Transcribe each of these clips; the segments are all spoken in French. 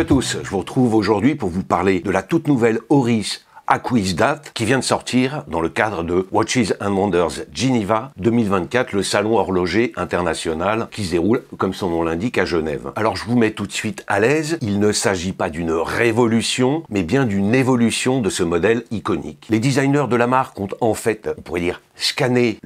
à tous, je vous retrouve aujourd'hui pour vous parler de la toute nouvelle Oris Date qui vient de sortir dans le cadre de Watches and Wonders Geneva 2024, le salon horloger international qui se déroule, comme son nom l'indique, à Genève. Alors je vous mets tout de suite à l'aise, il ne s'agit pas d'une révolution, mais bien d'une évolution de ce modèle iconique. Les designers de la marque ont en fait, on pourrait dire, scanner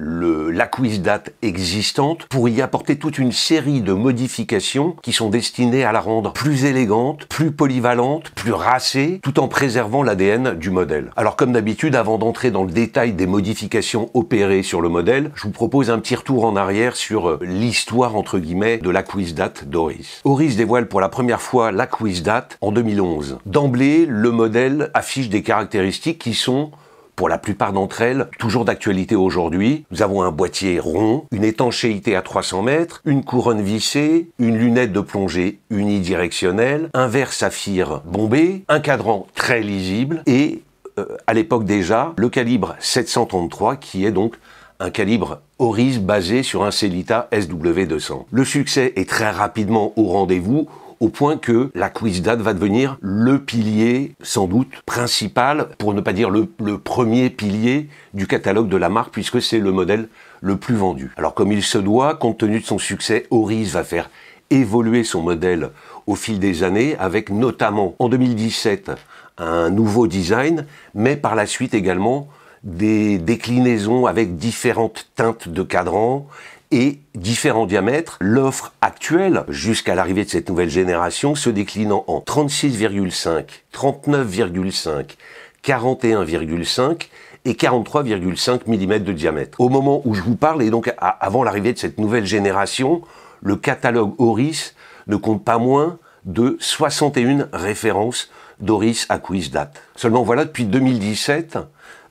Date existante pour y apporter toute une série de modifications qui sont destinées à la rendre plus élégante, plus polyvalente, plus racée, tout en préservant l'ADN du modèle. Alors comme d'habitude, avant d'entrer dans le détail des modifications opérées sur le modèle, je vous propose un petit retour en arrière sur euh, l'histoire entre guillemets de date d'Oris. Oris dévoile pour la première fois la Date en 2011. D'emblée, le modèle affiche des caractéristiques qui sont pour la plupart d'entre elles, toujours d'actualité aujourd'hui. Nous avons un boîtier rond, une étanchéité à 300 mètres, une couronne vissée, une lunette de plongée unidirectionnelle, un verre saphir bombé, un cadran très lisible et, euh, à l'époque déjà, le calibre 733 qui est donc un calibre Oris basé sur un Celita SW200. Le succès est très rapidement au rendez-vous au point que la Quizdat va devenir le pilier, sans doute, principal, pour ne pas dire le, premier pilier du catalogue de la marque, puisque c'est le modèle le plus vendu. Alors comme il se doit, compte tenu de son succès, Oris va faire évoluer son modèle au fil des années, avec notamment en 2017 un nouveau design, mais par la suite également des déclinaisons avec différentes teintes de cadrans et différents diamètres, l'offre actuelle jusqu'à l'arrivée de cette nouvelle génération se déclinant en 36,5, 39,5, 41,5 et 43,5 mm de diamètre. Au moment où je vous parle, et donc avant l'arrivée de cette nouvelle génération, le catalogue Oris ne compte pas moins de 61 références d'Oris à quiz date. Seulement voilà, depuis 2017,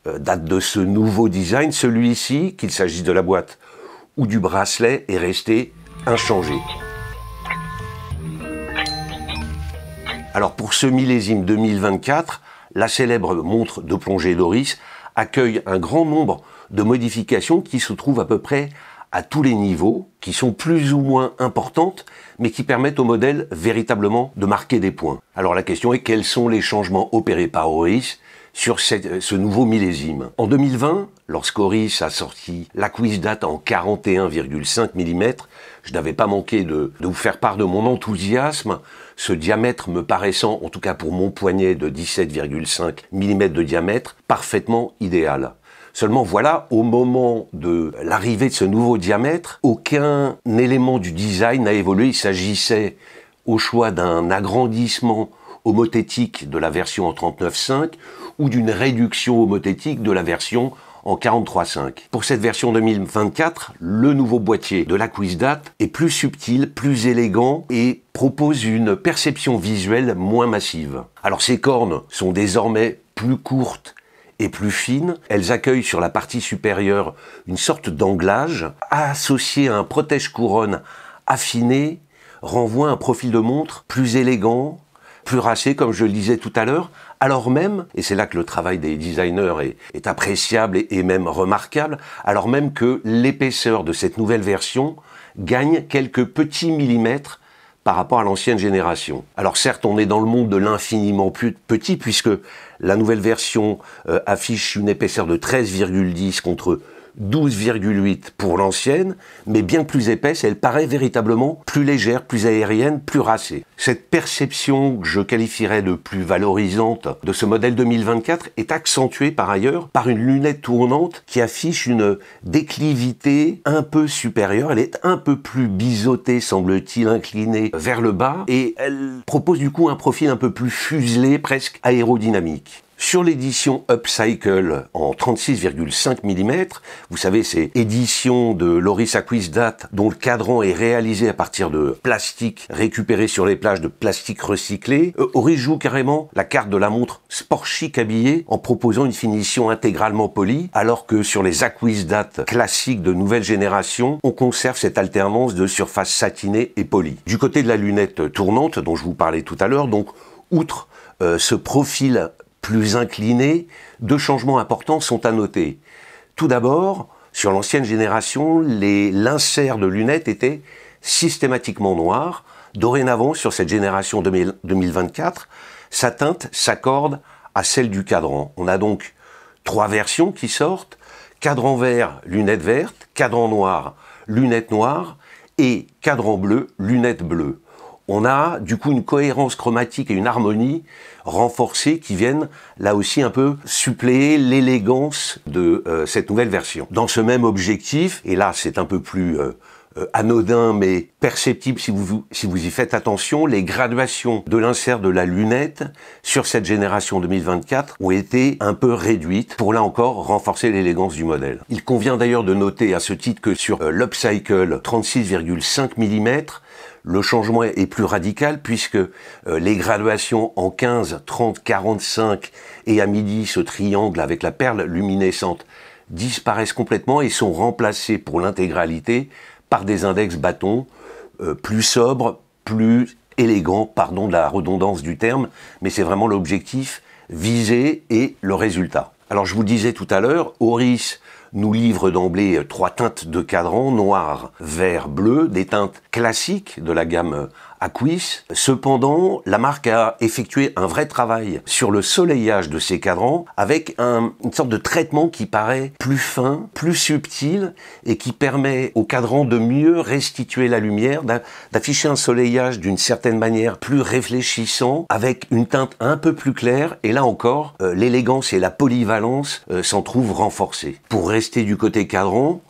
euh, date de ce nouveau design, celui-ci, qu'il s'agisse de la boîte ou du bracelet est resté inchangé. Alors pour ce millésime 2024, la célèbre montre de plongée Doris accueille un grand nombre de modifications qui se trouvent à peu près à tous les niveaux, qui sont plus ou moins importantes, mais qui permettent au modèle véritablement de marquer des points. Alors la question est quels sont les changements opérés par Oris sur euh, ce nouveau millésime. En 2020, lorsqu'Oris a sorti la quiz date en 41,5 mm, je n'avais pas manqué de, de, vous faire part de mon enthousiasme, ce diamètre me paraissant, en tout cas pour mon poignet de 17,5 mm de diamètre, parfaitement idéal. Seulement voilà, au moment de l'arrivée de ce nouveau diamètre, aucun élément du design n'a évolué. Il s'agissait au choix d'un agrandissement homothétique de la version en 39.5 ou d'une réduction homothétique de la version en 43.5. Pour cette version 2024, le nouveau boîtier de la Quizdat est plus subtil, plus élégant et propose une perception visuelle moins massive. Alors ces cornes sont désormais plus courtes et plus fines. Elles accueillent sur la partie supérieure une sorte d'anglage associé à un protège-couronne affiné renvoie un profil de montre plus élégant, racé, comme je le disais tout à l'heure, alors même, et c'est là que le travail des designers est, appréciable et, même remarquable, alors même que l'épaisseur de cette nouvelle version gagne quelques petits millimètres par rapport à l'ancienne génération. Alors certes, on est dans le monde de l'infiniment petit, puisque la nouvelle version euh, affiche une épaisseur de 13,10 contre 12,8 pour l'ancienne, mais bien plus épaisse, elle paraît véritablement plus légère, plus aérienne, plus racée. Cette perception que je qualifierais de plus valorisante de ce modèle 2024 est accentuée par ailleurs par une lunette tournante qui affiche une déclivité un peu supérieure, elle est un peu plus biseautée semble-t-il, inclinée vers le bas, et elle propose du coup un profil un peu plus fuselé, presque aérodynamique. Sur l'édition Upcycle en 36,5 mm, vous savez, c'est édition de Loris Date dont le cadran est réalisé à partir de plastique récupéré sur les plages de plastique recyclé, Ori euh, joue carrément la carte de la montre sport chic habillée en proposant une finition intégralement polie, alors que sur les Date classiques de nouvelle génération, on conserve cette alternance de surface satinée et polie. Du côté de la lunette tournante dont je vous parlais tout à l'heure, donc outre euh, ce profil plus inclinés, deux changements importants sont à noter. Tout d'abord, sur l'ancienne génération, les de lunettes étaient systématiquement noir. Dorénavant, sur cette génération 2024, sa teinte s'accorde à celle du cadran. On a donc trois versions qui sortent. Cadran vert, lunettes vertes, cadran noir, lunettes noires et cadran bleu, lunettes bleues on a du coup une cohérence chromatique et une harmonie renforcées qui viennent là aussi un peu suppléer l'élégance de euh, cette nouvelle version. Dans ce même objectif, et là c'est un peu plus euh, euh, anodin mais perceptible si vous, si vous y faites attention, les graduations de l'insert de la lunette sur cette génération 2024 ont été un peu réduites pour là encore renforcer l'élégance du modèle. Il convient d'ailleurs de noter à ce titre que sur l'Upcycle 36,5 mm, le changement est plus radical puisque euh, les graduations en 15, 30, 45 et à midi, ce triangle avec la perle luminescente disparaissent complètement et sont remplacés pour l'intégralité par des index bâtons euh, plus sobres, plus élégants, pardon de la redondance du terme, mais c'est vraiment l'objectif visé et le résultat. Alors je vous disais tout à l'heure, Horis nous livre d'emblée euh, trois teintes de cadran, noir, vert, bleu, des teintes classiques de la gamme Cependant, la marque a effectué un vrai travail sur le soleillage de ses cadrans avec une sorte de traitement qui paraît plus fin, plus subtil et qui permet au cadran de mieux restituer la lumière, d'afficher un soleillage d'une certaine manière plus réfléchissant avec une teinte un peu plus claire et là encore, euh, l'élégance et la polyvalence euh, s'en trouvent renforcées. Pour rester du côté cadran,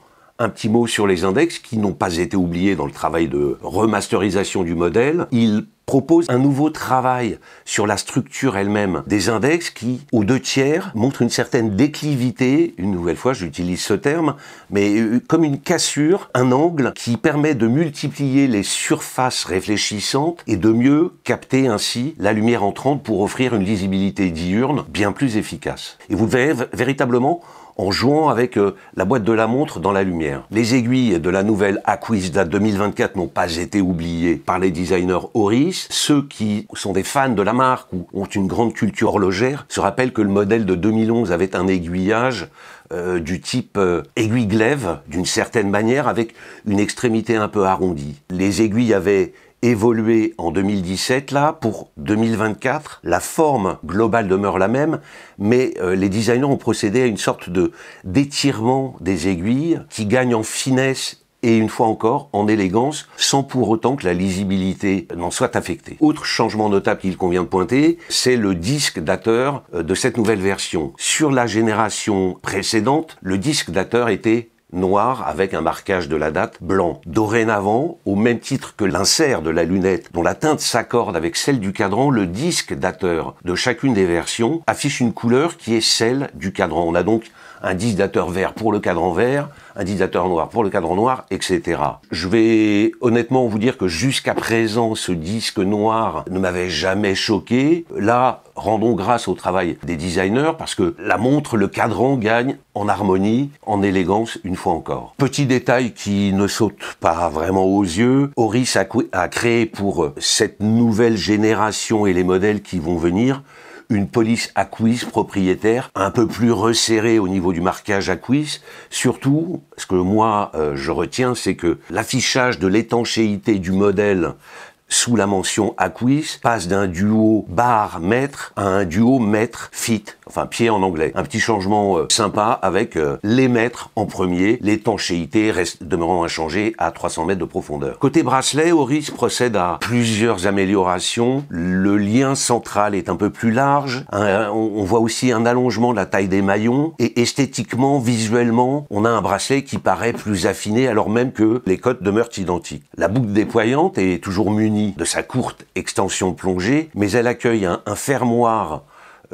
un petit mot sur les index qui n'ont pas été oubliés dans le travail de remasterisation du modèle. Il propose un nouveau travail sur la structure elle-même des index qui, aux deux tiers, montre une certaine déclivité, une nouvelle fois j'utilise ce terme, mais euh, comme une cassure, un angle qui permet de multiplier les surfaces réfléchissantes et de mieux capter ainsi la lumière entrante pour offrir une lisibilité diurne bien plus efficace. Et vous verrez véritablement en jouant avec euh, la boîte de la montre dans la lumière. Les aiguilles de la nouvelle Aquista 2024 n'ont pas été oubliées par les designers Horis. Ceux qui sont des fans de la marque ou ont une grande culture horlogère se rappellent que le modèle de 2011 avait un aiguillage euh, du type euh, aiguille glaive d'une certaine manière avec une extrémité un peu arrondie. Les aiguilles avaient évolué en 2017 là pour 2024. La forme globale demeure la même, mais euh, les designers ont procédé à une sorte de d'étirement des aiguilles qui gagne en finesse et une fois encore en élégance, sans pour autant que la lisibilité n'en soit affectée. Autre changement notable qu'il convient de pointer, c'est le disque dateur euh, de cette nouvelle version. Sur la génération précédente, le disque dateur était noir avec un marquage de la date blanc. Dorénavant, au même titre que l'insert de la lunette dont la teinte s'accorde avec celle du cadran, le disque dateur de chacune des versions affiche une couleur qui est celle du cadran. On a donc un indicateur vert pour le cadran vert, un indicateur noir pour le cadran noir, etc. Je vais honnêtement vous dire que jusqu'à présent, ce disque noir ne m'avait jamais choqué. Là, rendons grâce au travail des designers parce que la montre, le cadran gagne en harmonie, en élégance une fois encore. Petit détail qui ne saute pas vraiment aux yeux, Horis a créé pour cette nouvelle génération et les modèles qui vont venir une police à propriétaire un peu plus resserrée au niveau du marquage à Surtout, ce que moi euh, je retiens, c'est que l'affichage de l'étanchéité du modèle sous la mention à passe d'un duo bar mètre à un duo mètre fit enfin pied en anglais. Un petit changement euh, sympa avec euh, les mètres en premier, l'étanchéité reste demeurant inchangée à 300 mètres de profondeur. Côté bracelet, Oris procède à plusieurs améliorations. Le lien central est un peu plus large. on, voit aussi un allongement de la taille des maillons et esthétiquement, visuellement, on a un bracelet qui paraît plus affiné alors même que les cotes demeurent identiques. La boucle déployante est toujours munie de sa courte extension plongée, mais elle accueille un fermoir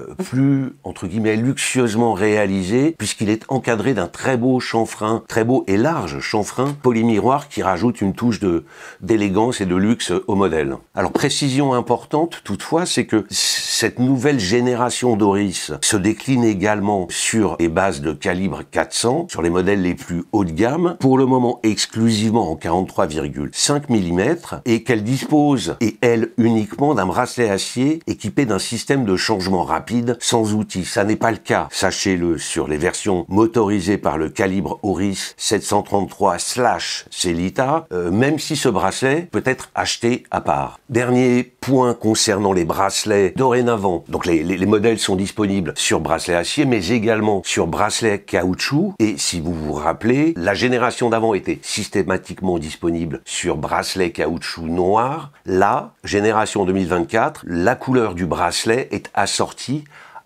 euh, plus, entre guillemets, luxueusement réalisé, puisqu'il est encadré d'un très beau chanfrein, très beau et large chanfrein polymiroir qui rajoute une touche de d'élégance et de luxe au modèle. Alors, précision importante, toutefois, c'est que cette nouvelle génération d'Oris se décline également sur les bases de calibre 400, sur les modèles les plus haut de gamme, pour le moment exclusivement en 43,5 mm, et qu'elle dispose, et elle uniquement, d'un bracelet acier équipé d'un système de changement rapide sans outils. Ça n'est pas le cas. Sachez-le, sur les versions motorisées par le calibre Oris 733 slash Celita, euh, même si ce bracelet peut être acheté à part. Dernier point concernant les bracelets dorénavant. Donc les, les modèles sont disponibles sur bracelet acier, mais également sur bracelet caoutchouc. Et si vous vous rappelez, la génération d'avant était systématiquement disponible sur bracelet caoutchouc noir. La génération 2024, la couleur du bracelet est assortie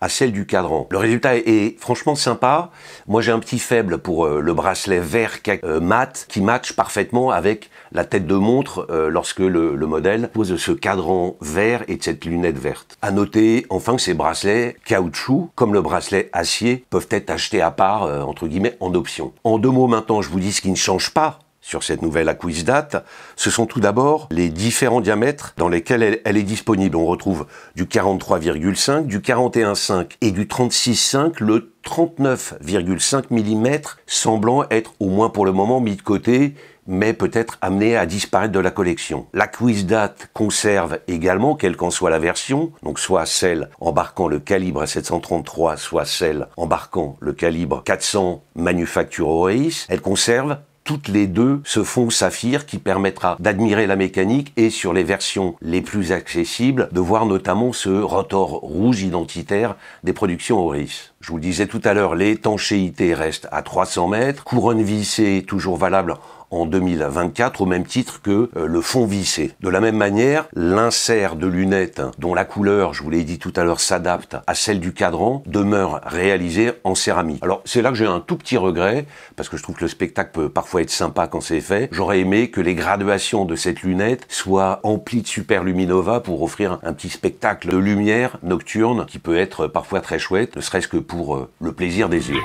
à celle du cadran. Le résultat est franchement sympa. Moi, j'ai un petit faible pour euh, le bracelet vert euh, mat qui match parfaitement avec la tête de montre euh, lorsque le, modèle pose ce cadran vert et cette lunette verte. À noter enfin que ces bracelets caoutchouc, comme le bracelet acier, peuvent être achetés à part, entre guillemets, en option. En deux mots maintenant, je vous dis ce qui ne change pas sur cette nouvelle Date, ce sont tout d'abord les différents diamètres dans lesquels elle, est disponible. On retrouve du 43,5, du 41,5 et du 36,5, le 39,5 mm semblant être au moins pour le moment mis de côté mais peut-être amené à disparaître de la collection. La date conserve également, quelle qu'en soit la version, donc soit celle embarquant le calibre 733, soit celle embarquant le calibre 400 Manufacture Oreis, elle conserve toutes les deux se font saphir qui permettra d'admirer la mécanique et sur les versions les plus accessibles de voir notamment ce rotor rouge identitaire des productions Horis. Je vous le disais tout à l'heure, l'étanchéité reste à 300 mètres, couronne vissée toujours valable en 2024 au même titre que euh, le fond vissé. De la même manière, l'insert de lunettes dont la couleur, je vous l'ai dit tout à l'heure, s'adapte à celle du cadran demeure réalisé en céramique. Alors c'est là que j'ai un tout petit regret parce que je trouve que le spectacle peut parfois être sympa quand c'est fait. J'aurais aimé que les graduations de cette lunette soient emplies de superluminova pour offrir un petit spectacle de lumière nocturne qui peut être parfois très chouette, ne serait-ce que pour euh, le plaisir des yeux.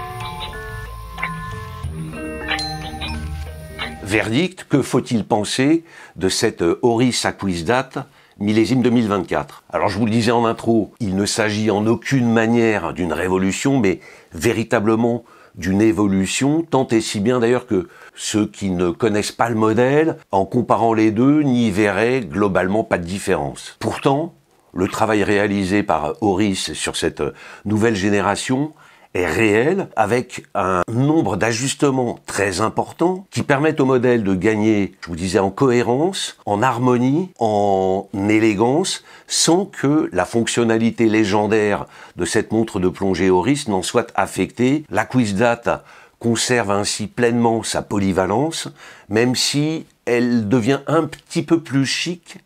Verdict, que faut-il penser de cette euh, Horis Date millésime 2024 Alors je vous le disais en intro, il ne s'agit en aucune manière d'une révolution, mais véritablement d'une évolution, tant et si bien d'ailleurs que ceux qui ne connaissent pas le modèle, en comparant les deux, n'y verraient globalement pas de différence. Pourtant, le travail réalisé par euh, Horis sur cette euh, nouvelle génération est réel, avec un nombre d'ajustements très importants qui permettent au modèle de gagner, je vous disais, en cohérence, en harmonie, en élégance, sans que la fonctionnalité légendaire de cette montre de plongée au n'en soit affectée. La Data conserve ainsi pleinement sa polyvalence, même si elle devient un petit peu plus chic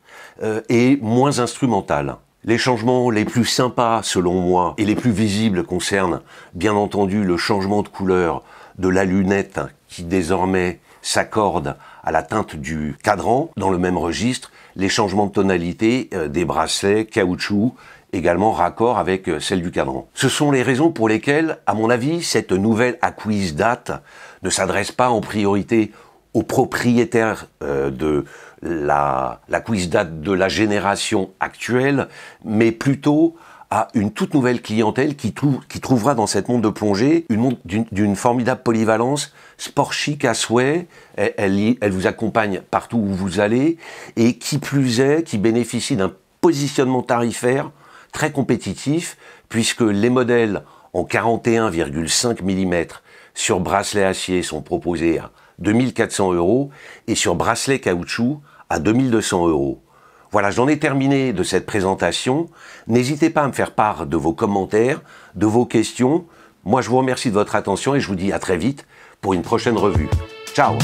euh, et moins instrumentale. Les changements les plus sympas, selon moi, et les plus visibles concernent, bien entendu, le changement de couleur de la lunette qui désormais s'accorde à la teinte du cadran. Dans le même registre, les changements de tonalité euh, des bracelets, caoutchouc, également raccord avec euh, celle du cadran. Ce sont les raisons pour lesquelles, à mon avis, cette nouvelle acquise date ne s'adresse pas en priorité aux propriétaires euh, de la, la quiz date de la génération actuelle, mais plutôt à une toute nouvelle clientèle qui, qui trouvera dans cette montre de plongée une d'une formidable polyvalence, sport chic à souhait, elle, elle, elle, vous accompagne partout où vous allez, et qui plus est, qui bénéficie d'un positionnement tarifaire très compétitif, puisque les modèles en 41,5 mm sur bracelet acier sont proposés à 2400 euros, et sur bracelet caoutchouc à 2200 euros. Voilà, j'en ai terminé de cette présentation. N'hésitez pas à me faire part de vos commentaires, de vos questions. Moi, je vous remercie de votre attention et je vous dis à très vite pour une prochaine revue. Ciao